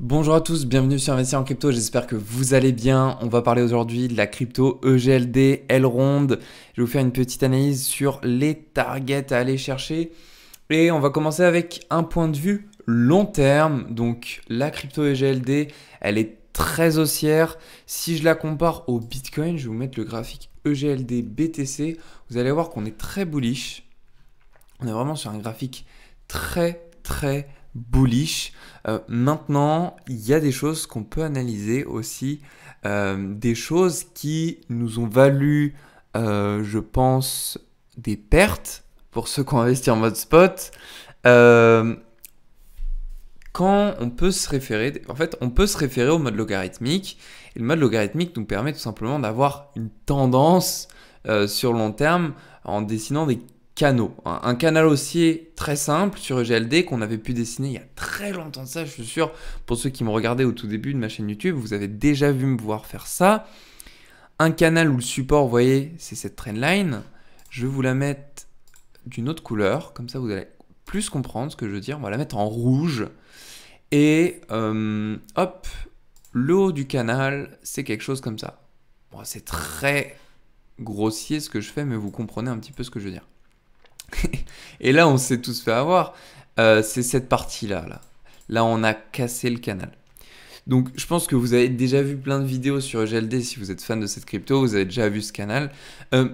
Bonjour à tous, bienvenue sur Investir en crypto, j'espère que vous allez bien. On va parler aujourd'hui de la crypto EGLD, ronde. Je vais vous faire une petite analyse sur les targets à aller chercher. Et on va commencer avec un point de vue long terme. Donc la crypto EGLD, elle est très haussière. Si je la compare au Bitcoin, je vais vous mettre le graphique EGLD BTC. Vous allez voir qu'on est très bullish. On est vraiment sur un graphique très très bullish. Euh, maintenant, il y a des choses qu'on peut analyser aussi, euh, des choses qui nous ont valu, euh, je pense, des pertes pour ceux qui ont investi en mode spot. quand on peut se référer, en fait, on peut se référer au mode logarithmique. Et le mode logarithmique nous permet tout simplement d'avoir une tendance sur long terme en dessinant des canaux. Un, canal haussier très simple sur EGLD qu'on avait pu dessiner il y a très longtemps de ça, je suis sûr. Pour ceux qui me regardaient au tout début de ma chaîne YouTube, vous avez déjà vu me voir faire ça. Un canal où le support, vous voyez, c'est cette trendline. Je vais vous la mettre d'une autre couleur, comme ça vous allez plus comprendre ce que je veux dire. On va la mettre en rouge. Et euh, hop, le haut du canal, c'est quelque chose comme ça. c'est très grossier ce que je fais, mais vous comprenez un petit peu ce que je veux dire et là, on s'est tous fait avoir. Euh, c'est cette partie-là. Là. là, on a cassé le canal. Donc, je pense que vous avez déjà vu plein de vidéos sur EGLD si vous êtes fan de cette crypto, vous avez déjà vu ce canal. Euh,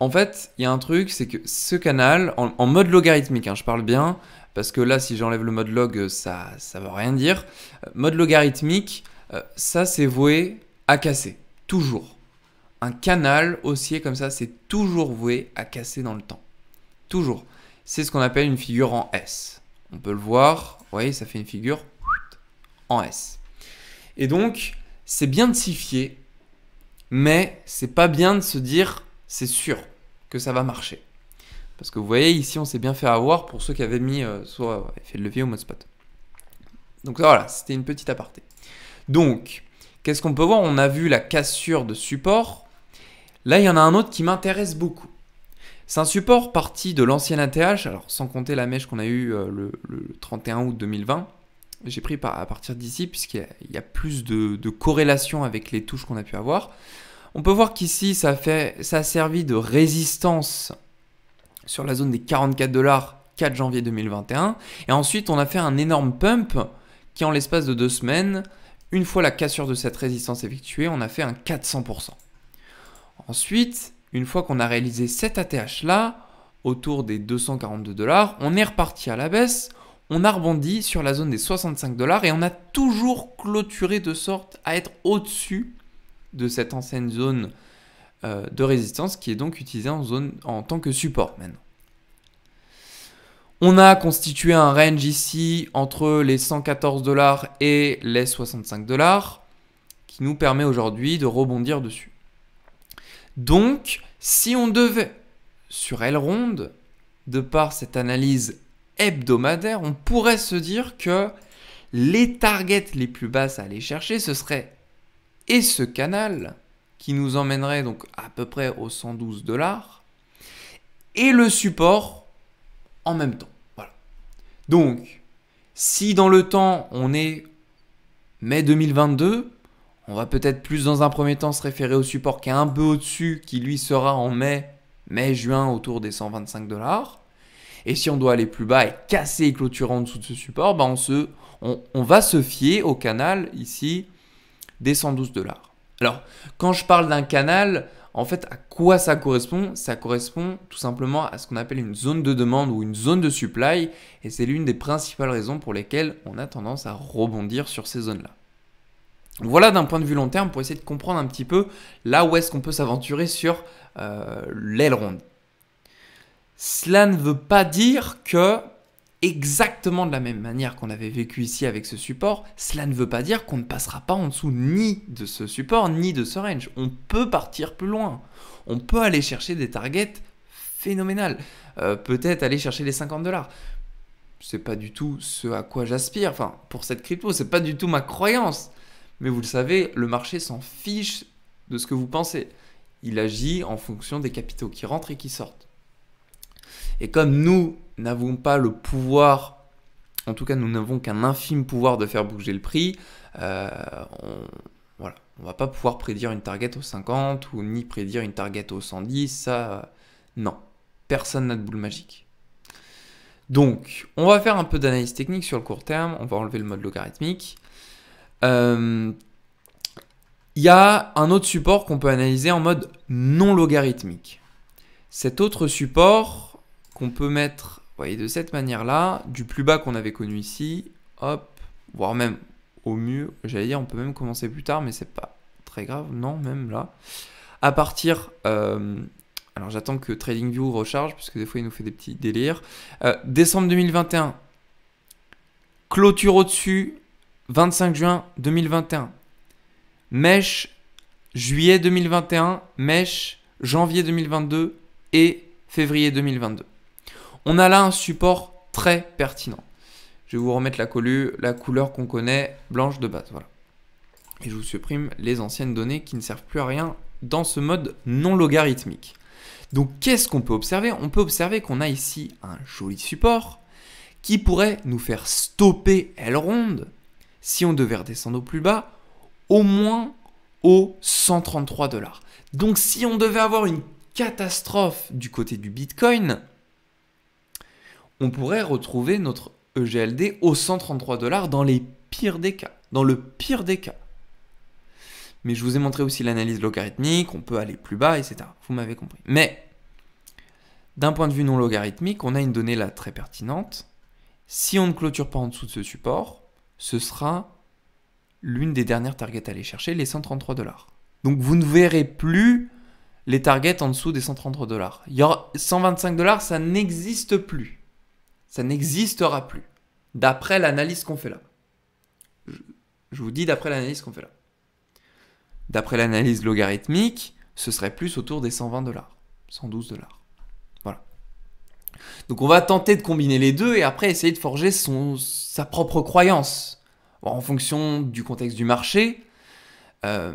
en fait, il y a un truc, c'est que ce canal, en, mode logarithmique, hein, je parle bien, parce que là, si j'enlève le mode log, euh, ça ne veut rien dire. mode logarithmique, ça, c'est voué à casser, toujours. Un canal haussier comme ça, c'est toujours voué à casser dans le temps toujours. C'est ce qu'on appelle une figure en S. On peut le voir, vous voyez, ça fait une figure en S. Et donc, c'est bien de s'y fier, mais c'est pas bien de se dire c'est sûr que ça va marcher. Parce que vous voyez, ici, on s'est bien fait avoir pour ceux qui avaient mis euh, soit effet de levier au mode spot. Donc voilà, c'était une petite aparté. Donc, qu'est-ce qu'on peut voir On a vu la cassure de support. Là, il y en a un autre qui m'intéresse beaucoup. C'est un support parti de l'ancien ATH, alors sans compter la mèche qu'on a eue euh, le, 31 août 2020. J'ai pris à partir d'ici puisqu'il y, a plus de, corrélation avec les touches qu'on a pu avoir. On peut voir qu'ici, ça, ça a servi de résistance sur la zone des 44 dollars 4 janvier 2021. Et ensuite, on a fait un énorme pump qui, en l'espace de deux semaines, une fois la cassure de cette résistance effectuée, on a fait un 400%. Ensuite, une fois qu'on a réalisé cet ATH là, autour des 242 dollars, on est reparti à la baisse, on a rebondi sur la zone des 65 dollars et on a toujours clôturé de sorte à être au-dessus de cette ancienne zone euh, de résistance qui est donc utilisée en, zone, en tant que support maintenant. On a constitué un range ici entre les 114 dollars et les 65 dollars qui nous permet aujourd'hui de rebondir dessus. Donc, si on devait, sur aile ronde, de par cette analyse hebdomadaire, on pourrait se dire que les targets les plus basses à aller chercher, ce serait et ce canal, qui nous emmènerait donc à peu près aux 112 dollars, et le support en même temps. Voilà. Donc, si dans le temps on est mai 2022, on va peut-être plus dans un premier temps se référer au support qui est un peu au-dessus, qui lui sera en mai, mai-juin autour des 125 dollars. Et si on doit aller plus bas et casser et clôturer en dessous de ce support, ben, on, on va se fier au canal ici des 112 dollars. Alors, quand je parle d'un canal, en fait, à quoi ça correspond Ça correspond tout simplement à ce qu'on appelle une zone de demande ou une zone de supply, et c'est l'une des principales raisons pour lesquelles on a tendance à rebondir sur ces zones-là. Voilà d'un point de vue long terme pour essayer de comprendre un petit peu là où est-ce qu'on peut s'aventurer sur l'aile euh, ronde. Cela ne veut pas dire que exactement de la même manière qu'on avait vécu ici avec ce support, cela ne veut pas dire qu'on ne passera pas en dessous ni de ce support ni de ce range. On peut partir plus loin. On peut aller chercher des targets phénoménales. Euh, peut-être aller chercher les 50 dollars. C'est pas du tout ce à quoi j'aspire. Enfin, pour cette crypto, c'est pas du tout ma croyance. Mais vous le savez, le marché s'en fiche de ce que vous pensez. Il agit en fonction des capitaux qui rentrent et qui sortent. Et comme nous n'avons pas le pouvoir, en tout cas nous n'avons qu'un infime pouvoir de faire bouger le prix, euh, on, ne va pas pouvoir prédire une target au 50 ou ni prédire une target au 110, ça, euh, non, personne n'a de boule magique. Donc, on va faire un peu d'analyse technique sur le court terme, on va enlever le mode logarithmique. Il euh, y a un autre support qu'on peut analyser en mode non logarithmique. Cet autre support qu'on peut mettre voyez, de cette manière-là, du plus bas qu'on avait connu ici, hop, voire même au mieux, j'allais dire, on peut même commencer plus tard, mais c'est pas très grave, non, même là. À partir, euh, alors j'attends que TradingView recharge, parce que des fois il nous fait des petits délires. Euh, décembre 2021, clôture au-dessus, 25 juin 2021. Mèche, juillet 2021, Mèche, janvier 2022 et février 2022. On a là un support très pertinent. Je vais vous remettre la, colue, la couleur qu'on connaît, blanche de base. Voilà. Et je vous supprime les anciennes données qui ne servent plus à rien dans ce mode non logarithmique. Donc qu'est-ce qu'on peut observer On peut observer qu'on a ici un joli support qui pourrait nous faire stopper L ronde si on devait redescendre au plus bas, au moins aux 133 dollars. Donc si on devait avoir une catastrophe du côté du Bitcoin, on pourrait retrouver notre EGLD aux 133 dollars dans les pires des cas, dans le pire des cas. Mais je vous ai montré aussi l'analyse logarithmique, on peut aller plus bas, etc. Vous m'avez compris. Mais d'un point de vue non logarithmique, on a une donnée là très pertinente. Si on ne clôture pas en dessous de ce support, ce sera l'une des dernières targets à aller chercher, les 133 dollars. Donc vous ne verrez plus les targets en dessous des 133 dollars. Il y 125 dollars, ça n'existe plus. Ça n'existera plus. D'après l'analyse qu'on fait là. Je, je vous dis d'après l'analyse qu'on fait là. D'après l'analyse logarithmique, ce serait plus autour des 120 dollars, 112 dollars. Donc on va tenter de combiner les deux et après essayer de forger son, sa propre croyance en fonction du contexte du marché euh,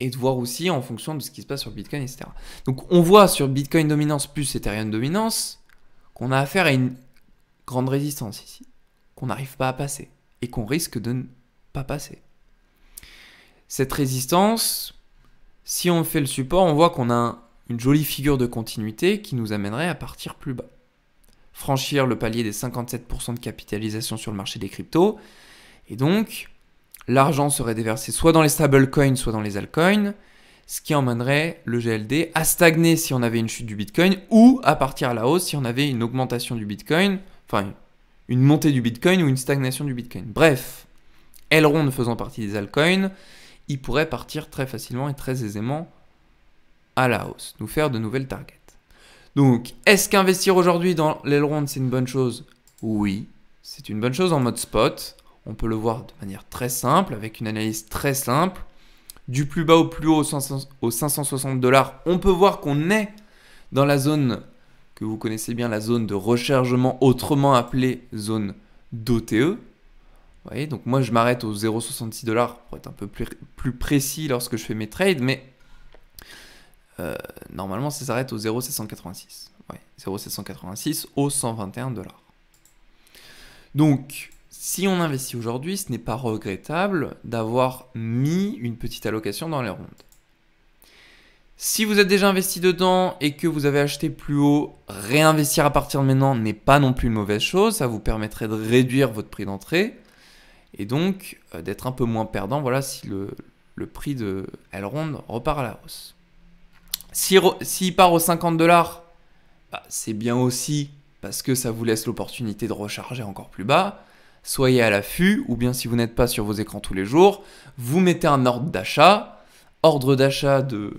et de voir aussi en fonction de ce qui se passe sur Bitcoin, etc. Donc on voit sur Bitcoin dominance plus Ethereum dominance qu'on a affaire à une grande résistance ici, qu'on n'arrive pas à passer et qu'on risque de ne pas passer. Cette résistance, si on fait le support, on voit qu'on a une jolie figure de continuité qui nous amènerait à partir plus bas franchir le palier des 57% de capitalisation sur le marché des cryptos. Et donc, l'argent serait déversé soit dans les stablecoins, soit dans les altcoins, ce qui emmènerait le GLD à stagner si on avait une chute du Bitcoin ou à partir à la hausse si on avait une augmentation du Bitcoin, enfin une montée du Bitcoin ou une stagnation du Bitcoin. Bref, Elrond faisant partie des altcoins, il pourrait partir très facilement et très aisément à la hausse, nous faire de nouvelles targets. Donc, est-ce qu'investir aujourd'hui dans l'aileron, c'est une bonne chose Oui, c'est une bonne chose en mode spot. On peut le voir de manière très simple, avec une analyse très simple. Du plus bas au plus haut, aux 560 dollars, on peut voir qu'on est dans la zone que vous connaissez bien, la zone de rechargement, autrement appelée zone d'OTE. Vous voyez, donc moi je m'arrête au 0,66 dollars pour être un peu plus, plus précis lorsque je fais mes trades, mais euh, normalement, ça s'arrête au 0,786. 0,786 au 121 dollars. Donc, si on investit aujourd'hui, ce n'est pas regrettable d'avoir mis une petite allocation dans les rondes. Si vous êtes déjà investi dedans et que vous avez acheté plus haut, réinvestir à partir de maintenant n'est pas non plus une mauvaise chose. Ça vous permettrait de réduire votre prix d'entrée et donc euh, d'être un peu moins perdant voilà, si le, prix de Ronde repart à la hausse. S'il part aux 50 dollars, bah, c'est bien aussi parce que ça vous laisse l'opportunité de recharger encore plus bas. Soyez à l'affût, ou bien si vous n'êtes pas sur vos écrans tous les jours, vous mettez un ordre d'achat. Ordre d'achat de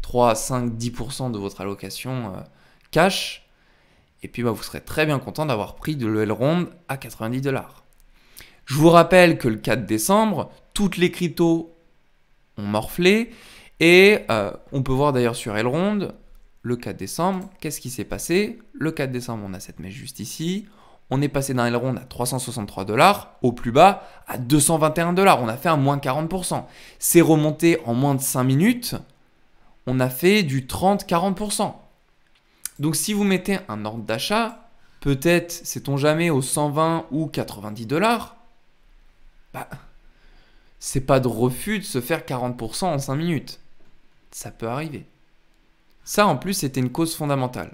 3, 5, 10% de votre allocation euh, cash. Et puis bah, vous serez très bien content d'avoir pris de ronde à 90 dollars. Je vous rappelle que le 4 décembre, toutes les cryptos ont morflé. Et euh, on peut voir d'ailleurs sur Elrond, le 4 décembre, qu'est-ce qui s'est passé Le 4 décembre, on a cette mèche juste ici. On est passé d'un Elrond à 363 dollars, au plus bas à 221 dollars. On a fait un moins 40%. C'est remonté en moins de 5 minutes. On a fait du 30-40%. Donc si vous mettez un ordre d'achat, peut-être, sait-on jamais, aux 120 ou 90 dollars, bah, c'est pas de refus de se faire 40% en 5 minutes ça peut arriver. Ça, en plus, c'était une cause fondamentale.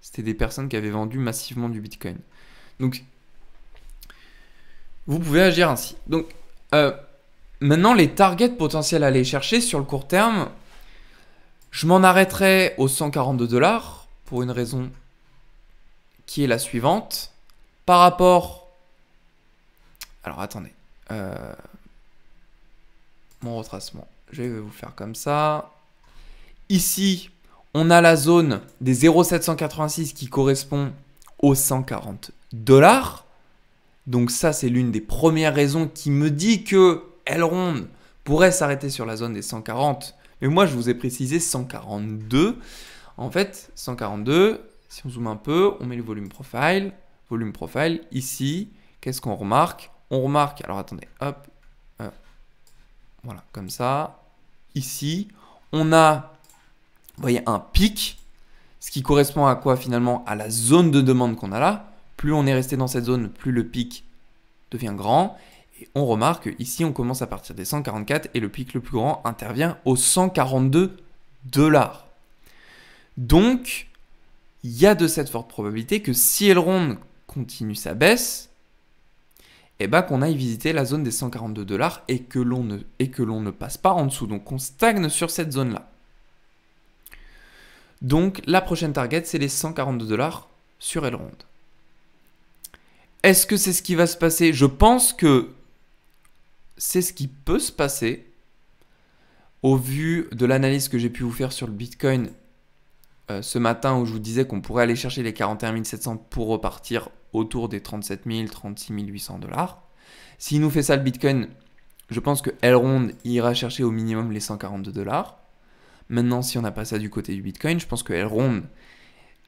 C'était des personnes qui avaient vendu massivement du Bitcoin. Donc, vous pouvez agir ainsi. Donc, euh, maintenant, les targets potentiels à aller chercher sur le court terme, je m'en arrêterai aux 142 dollars pour une raison qui est la suivante. Par rapport... Alors, attendez. Euh mon retracement. Je vais vous faire comme ça. Ici, on a la zone des 0,786 qui correspond aux 140 dollars. Donc ça, c'est l'une des premières raisons qui me dit que Elrond pourrait s'arrêter sur la zone des 140. Mais moi, je vous ai précisé 142. En fait, 142, si on zoome un peu, on met le volume profile. Volume profile, ici, qu'est-ce qu'on remarque On remarque, alors attendez, hop, voilà, comme ça. Ici, on a, voyez, un pic, ce qui correspond à quoi finalement À la zone de demande qu'on a là. Plus on est resté dans cette zone, plus le pic devient grand. Et on remarque ici, on commence à partir des 144 et le pic le plus grand intervient aux 142 dollars. Donc, il y a de cette forte probabilité que si Elrond continue sa baisse, bah, qu'on aille visiter la zone des 142 dollars et que l'on ne, et que l'on ne passe pas en dessous. Donc on stagne sur cette zone-là. Donc la prochaine target, c'est les 142 dollars sur Elrond. Est-ce que c'est ce qui va se passer Je pense que c'est ce qui peut se passer. Au vu de l'analyse que j'ai pu vous faire sur le Bitcoin, euh, ce matin où je vous disais qu'on pourrait aller chercher les 41 700 pour repartir autour des 37 000, 36 800 dollars. S'il nous fait ça le Bitcoin, je pense que Elrond ira chercher au minimum les 142 dollars. Maintenant, si on n'a pas ça du côté du Bitcoin, je pense que Elrond,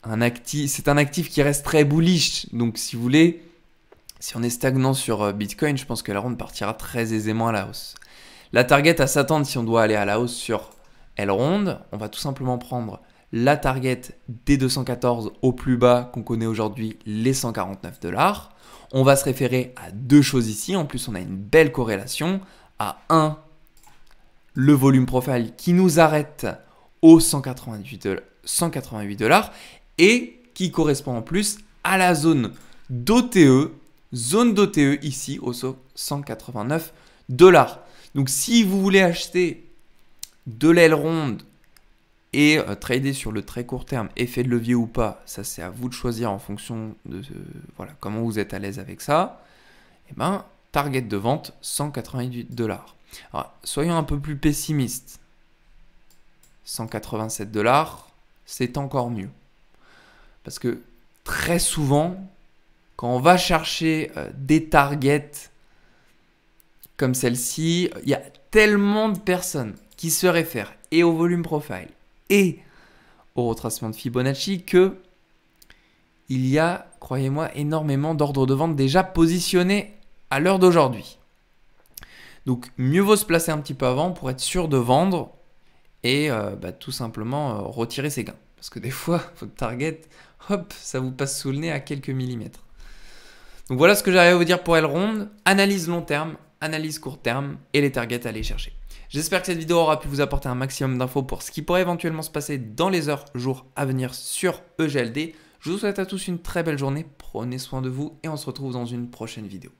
un c'est un actif qui reste très bullish. Donc, si vous voulez, si on est stagnant sur euh, Bitcoin, je pense que ronde partira très aisément à la hausse. La target à s'attendre si on doit aller à la hausse sur Elrond, on va tout simplement prendre la target des 214 au plus bas qu'on connaît aujourd'hui, les 149 dollars. On va se référer à deux choses ici. En plus, on a une belle corrélation à 1, le volume profile qui nous arrête aux 188 dollars et qui correspond en plus à la zone d'OTE, zone d'OTE ici aux 189 dollars. Donc si vous voulez acheter de l'aile ronde et euh, trader sur le très court terme, effet de levier ou pas, ça c'est à vous de choisir en fonction de euh, voilà, comment vous êtes à l'aise avec ça. Et eh ben, target de vente 188 dollars. Soyons un peu plus pessimistes. 187 dollars, c'est encore mieux. Parce que très souvent, quand on va chercher euh, des targets comme celle-ci, il y a tellement de personnes qui se réfèrent et au volume profile et au retracement de Fibonacci que il y a, croyez-moi, énormément d'ordres de vente déjà positionnés à l'heure d'aujourd'hui. Donc mieux vaut se placer un petit peu avant pour être sûr de vendre et euh, bah, tout simplement euh, retirer ses gains. Parce que des fois, votre target, hop, ça vous passe sous le nez à quelques millimètres. Donc voilà ce que j'arrive à vous dire pour Elrond. Analyse long terme, analyse court terme et les targets à aller chercher. J'espère que cette vidéo aura pu vous apporter un maximum d'infos pour ce qui pourrait éventuellement se passer dans les heures, jours à venir sur EGLD. Je vous souhaite à tous une très belle journée, prenez soin de vous et on se retrouve dans une prochaine vidéo.